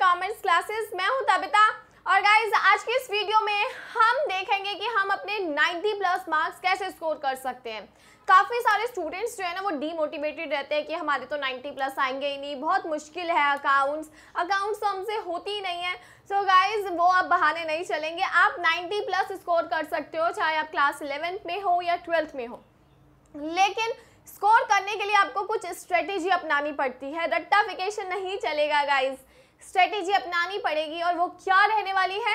commerce classes मैं हूं तबिता और गाइज आज के इस वीडियो में हम देखेंगे कि हम अपने 90 प्लस मार्क्स कैसे स्कोर कर सकते हैं काफ़ी सारे स्टूडेंट्स जो है ना वो डीमोटिवेटेड रहते हैं कि हमारे तो 90 प्लस आएंगे ही नहीं बहुत मुश्किल है अकाउंट्स अकाउंट्स तो हमसे होती ही नहीं है सो so गाइज वो अब बहाने नहीं चलेंगे आप 90 प्लस स्कोर कर सकते हो चाहे आप क्लास इलेवेंथ में हो या ट्वेल्थ में हो लेकिन स्कोर करने के लिए आपको कुछ स्ट्रेटेजी अपनानी पड़ती है रट्टाफिकेशन नहीं चलेगा गाइज स्ट्रेटेजी अपनानी पड़ेगी और वो क्या रहने वाली है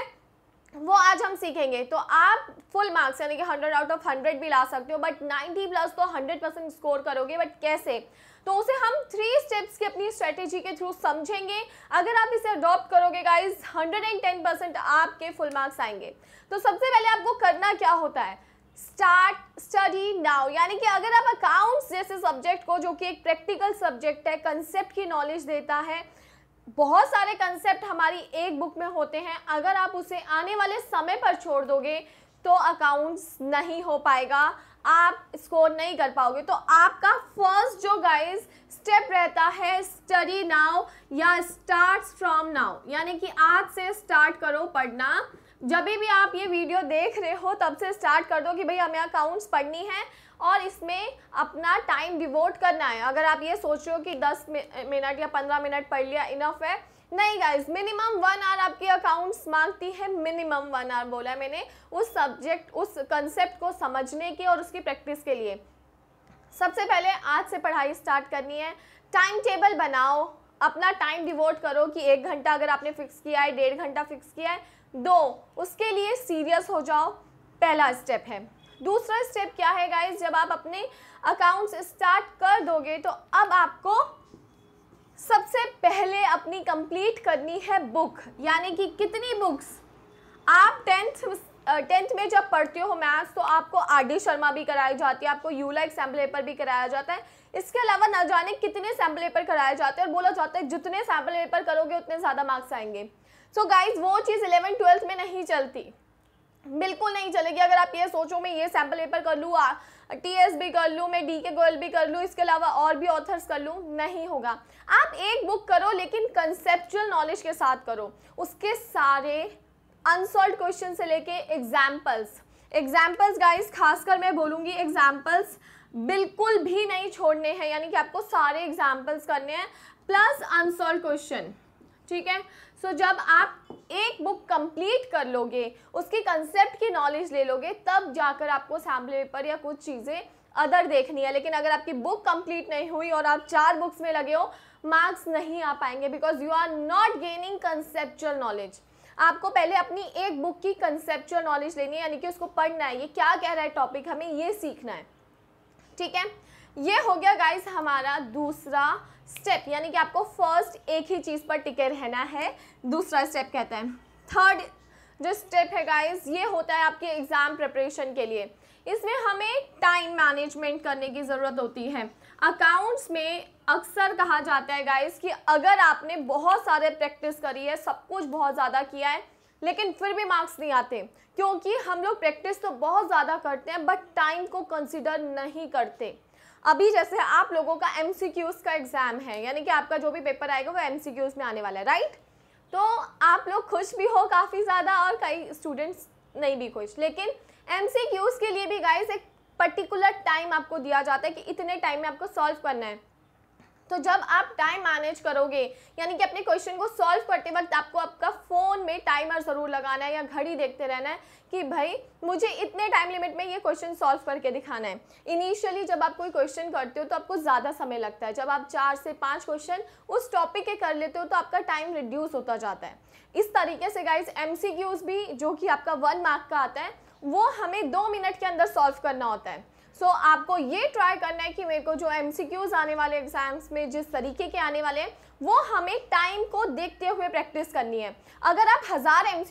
वो आज हम सीखेंगे तो आप फुल मार्क्स यानी कि हंड्रेड आउट ऑफ हंड्रेड भी ला सकते हो बट नाइन्टी प्लस तो हंड्रेड परसेंट स्कोर करोगे बट कैसे तो उसे हम थ्री स्टेप्स की अपनी स्ट्रेटेजी के थ्रू समझेंगे अगर आप इसे अडॉप्ट करोगे guys hundred and ten percent आपके फुल मार्क्स आएंगे तो सबसे पहले आपको करना क्या होता है स्टार्ट स्टडी नाउ यानी कि अगर आप अकाउंट्स जैसे सब्जेक्ट को जो कि एक प्रैक्टिकल सब्जेक्ट है कंसेप्ट की नॉलेज देता है बहुत सारे कंसेप्ट हमारी एक बुक में होते हैं अगर आप उसे आने वाले समय पर छोड़ दोगे तो अकाउंट्स नहीं हो पाएगा आप स्कोर नहीं कर पाओगे तो आपका फर्स्ट जो गाइज स्टेप रहता है स्टडी नाउ या स्टार्ट फ्रॉम नाउ यानी कि आज से स्टार्ट करो पढ़ना जब भी आप ये वीडियो देख रहे हो तब से स्टार्ट कर दो कि भाई हमें अकाउंट्स पढ़नी है और इसमें अपना टाइम डिवोट करना है अगर आप ये सोच रहे हो कि 10 मिनट या 15 मिनट पढ़ लिया इनफ है नहीं गाइज मिनिमम वन आवर आपके अकाउंट्स मांगती है मिनिमम वन आवर बोला है मैंने उस सब्जेक्ट उस कंसेप्ट को समझने के और उसकी प्रैक्टिस के लिए सबसे पहले आज से पढ़ाई स्टार्ट करनी है टाइम टेबल बनाओ अपना टाइम डिवोट करो कि एक घंटा अगर आपने फिक्स किया है डेढ़ घंटा फिक्स किया है दो उसके लिए सीरियस हो जाओ पहला स्टेप है दूसरा स्टेप क्या है गाइज जब आप अपने अकाउंट्स स्टार्ट कर दोगे तो अब आपको सबसे पहले अपनी कंप्लीट करनी है बुक यानी कि कितनी बुक्स आप टेंथ टेंथ में जब पढ़ते हो मैथ्स तो आपको आर डी शर्मा भी कराई जाती है आपको यूला एक सैम्पल पेपर भी कराया जाता है इसके अलावा ना जाने कितने सैम्पल पेपर कराए जाते हैं और बोला जाता है जितने सैम्पल पेपर करोगे उतने ज़्यादा मार्क्स आएंगे सो so गाइज वो चीज़ इलेवन ट्वेल्थ में नहीं चलती बिल्कुल नहीं चलेगी अगर आप ये सोचो मैं ये सैम्पल पेपर कर लूँ टी एस भी कर लूँ मैं डी के गोयल भी कर लूँ इसके अलावा और भी ऑथर्स कर लूँ नहीं होगा आप एक बुक करो लेकिन कंसेप्चुअल नॉलेज के साथ करो उसके सारे अनसॉल्व क्वेश्चन से लेके एग्जाम्पल्स एग्जाम्पल्स गाइस खासकर मैं बोलूँगी एग्जाम्पल्स बिल्कुल भी नहीं छोड़ने हैं यानी कि आपको सारे एग्जाम्पल्स करने हैं प्लस अनसॉल्व क्वेश्चन ठीक है सो so, जब आप एक बुक कंप्लीट कर लोगे उसके कंसेप्ट की नॉलेज ले लोगे तब जाकर आपको सैम्पल पेपर या कुछ चीज़ें अदर देखनी है लेकिन अगर आपकी बुक कंप्लीट नहीं हुई और आप चार बुक्स में लगे हो मार्क्स नहीं आ पाएंगे because you are not gaining conceptual knowledge आपको पहले अपनी एक बुक की कंसेप्चुअल नॉलेज लेनी है यानी कि उसको पढ़ना है ये क्या कह रहा है टॉपिक हमें ये सीखना है ठीक है ये हो गया गाइज हमारा दूसरा स्टेप यानी कि आपको फर्स्ट एक ही चीज़ पर टिके रहना है दूसरा स्टेप कहते हैं थर्ड जो स्टेप है गाइस ये होता है आपके एग्ज़ाम प्रिपरेशन के लिए इसमें हमें टाइम मैनेजमेंट करने की ज़रूरत होती है अकाउंट्स में अक्सर कहा जाता है गाइस कि अगर आपने बहुत सारे प्रैक्टिस करी है सब कुछ बहुत ज़्यादा किया है लेकिन फिर भी मार्क्स नहीं आते क्योंकि हम लोग प्रैक्टिस तो बहुत ज़्यादा करते हैं बट टाइम को कंसिडर नहीं करते अभी जैसे आप लोगों का एम का एग्ज़ाम है यानी कि आपका जो भी पेपर आएगा वो एम में आने वाला है राइट तो आप लोग खुश भी हो काफ़ी ज़्यादा और कई स्टूडेंट्स नहीं भी खुश लेकिन एम के लिए भी गाइस एक पर्टिकुलर टाइम आपको दिया जाता है कि इतने टाइम में आपको सॉल्व करना है तो जब आप टाइम मैनेज करोगे यानी कि अपने क्वेश्चन को सॉल्व करते वक्त आपको आपका फ़ोन में टाइमर ज़रूर लगाना है या घड़ी देखते रहना है कि भाई मुझे इतने टाइम लिमिट में ये क्वेश्चन सॉल्व करके दिखाना है इनिशियली जब आप कोई क्वेश्चन करते हो तो आपको ज़्यादा समय लगता है जब आप चार से पाँच क्वेश्चन उस टॉपिक के कर लेते हो तो आपका टाइम रिड्यूस होता जाता है इस तरीके से गाइज एम भी जो कि आपका वन मार्क का आता है वो हमें दो मिनट के अंदर सॉल्व करना होता है सो so, आपको ये ट्राई करना है कि मेरे को जो एम आने वाले एग्जाम्स में जिस तरीके के आने वाले हैं वो हमें टाइम को देखते हुए प्रैक्टिस करनी है अगर आप हज़ार एम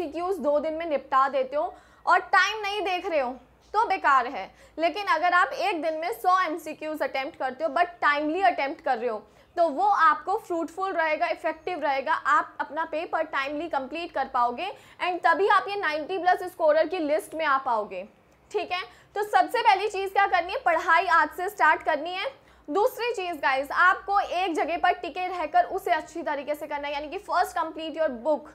दो दिन में निपटा देते हो और टाइम नहीं देख रहे हो तो बेकार है लेकिन अगर आप एक दिन में 100 एम सी अटैम्प्ट करते हो बट टाइमली अटैम्प्ट कर रहे हो तो वो आपको फ्रूटफुल रहेगा इफेक्टिव रहेगा आप अपना पेपर टाइमली कंप्लीट कर पाओगे एंड तभी आप ये 90 प्लस स्कोरर की लिस्ट में आ पाओगे ठीक है तो सबसे पहली चीज़ क्या करनी है पढ़ाई आज से स्टार्ट करनी है दूसरी चीज़ गाइज आपको एक जगह पर टिके रहकर उसे अच्छी तरीके से करना है यानी कि first complete your book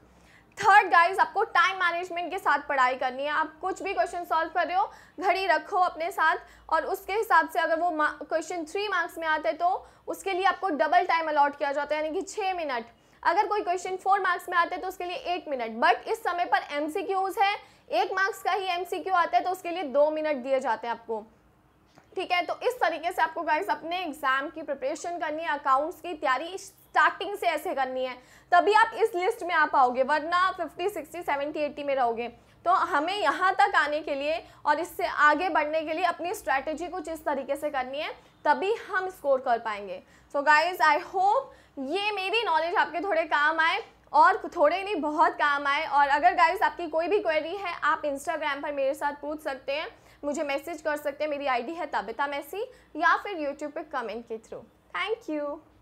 third guys आपको टाइम मैनेजमेंट के साथ पढ़ाई करनी है आप कुछ भी क्वेश्चन सॉल्व कर रहे हो घड़ी रखो अपने साथ और उसके हिसाब से अगर वो क्वेश्चन थ्री मार्क्स में आते तो उसके लिए आपको डबल टाइम अलॉट किया जाता है यानी कि छः मिनट अगर कोई क्वेश्चन फोर मार्क्स में आते तो उसके लिए एट मिनट बट इस समय पर एम है एक मार्क्स का ही एमसीक्यू आता है तो उसके लिए दो मिनट दिए जाते हैं आपको ठीक है तो इस तरीके से आपको गाइस अपने एग्जाम की प्रिपरेशन करनी है अकाउंट्स की तैयारी स्टार्टिंग से ऐसे करनी है तभी आप इस लिस्ट में आ पाओगे वरना फिफ्टी सिक्सटी सेवेंटी एट्टी में रहोगे तो हमें यहाँ तक आने के लिए और इससे आगे बढ़ने के लिए अपनी स्ट्रैटेजी कुछ इस तरीके से करनी है तभी हम स्कोर कर पाएंगे सो गाइज आई होप ये मेरी नॉलेज आपके थोड़े काम आए और थोड़े नहीं बहुत काम आए और अगर गाइस आपकी कोई भी क्वेरी है आप इंस्टाग्राम पर मेरे साथ पूछ सकते हैं मुझे मैसेज कर सकते हैं मेरी आईडी है तबिता मैसी या फिर यूट्यूब पे कमेंट के थ्रू थैंक यू